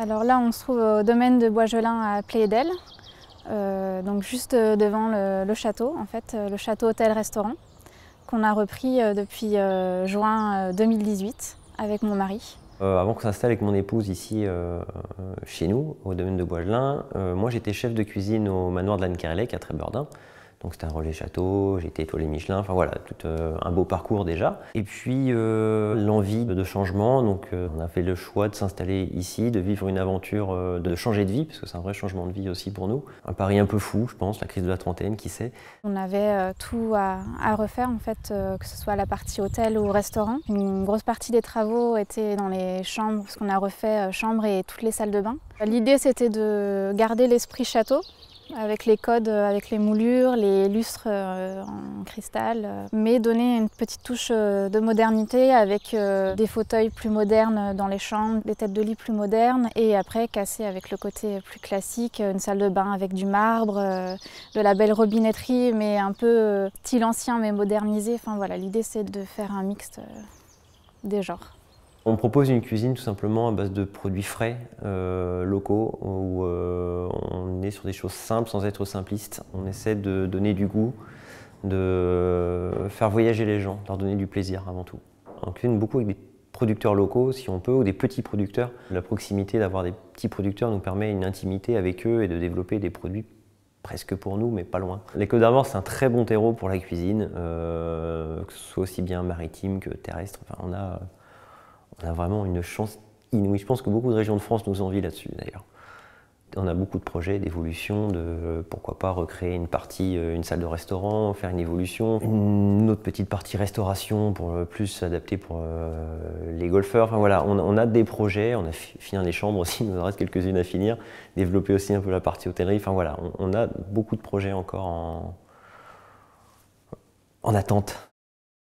Alors là, on se trouve au domaine de Boisgelin à Pléedel, euh, donc juste euh, devant le, château, en fait, euh, le château hôtel-restaurant, qu'on a repris depuis juin 2018 avec mon mari. avant qu'on s'installe avec mon épouse ici chez nous, au domaine de Boisgelin, moi j'étais chef de cuisine au manoir de l'Anne à Trébordin. Donc c'était un relais château, j'étais étoilé Michelin, enfin voilà, tout euh, un beau parcours déjà. Et puis euh, l'envie de changement, donc euh, on a fait le choix de s'installer ici, de vivre une aventure, de changer de vie, parce que c'est un vrai changement de vie aussi pour nous. Un pari un peu fou, je pense, la crise de la trentaine, qui sait. On avait tout à, refaire en fait, que ce soit la partie hôtel ou restaurant. Une grosse partie des travaux étaient dans les chambres, parce qu'on a refait chambres et toutes les salles de bain. L'idée c'était de garder l'esprit château, avec les codes, euh, avec les moulures, les lustres euh, en cristal, euh, mais donner une petite touche de modernité avec des fauteuils plus modernes dans les chambres, des têtes de lit plus modernes, et après casser avec le côté plus classique, une salle de bain avec du marbre, de la belle robinetterie, mais un peu style ancien mais modernisé. Enfin voilà, l'idée c'est de faire un mixte des genres. On propose une cuisine tout simplement à base de produits frais, euh, locaux, où euh, on est sur des choses simples sans être simpliste. On essaie de donner du goût, de faire voyager les gens, leur donner du plaisir avant tout. On cuisine beaucoup avec des producteurs locaux, si on peut, ou des petits producteurs. La proximité d'avoir des petits producteurs nous permet une intimité avec eux et de développer des produits presque pour nous, mais pas loin. Les Côtes c'est un très bon terreau pour la cuisine, euh, que ce soit aussi bien maritime que terrestre. on a on a vraiment une chance inouïe. Je pense que beaucoup de régions de France nous envient là-dessus d'ailleurs. On a beaucoup de projets d'évolution, de pourquoi pas recréer une partie, euh, une salle de restaurant, faire une évolution, une autre petite partie restauration pour euh, plus s'adapter pour euh, les golfeurs. Enfin voilà, on, a des projets, on a fini les chambres aussi, il nous en reste quelques-unes à finir, développer aussi un peu la partie hôtellerie. Enfin voilà, on, a beaucoup de projets encore en attente.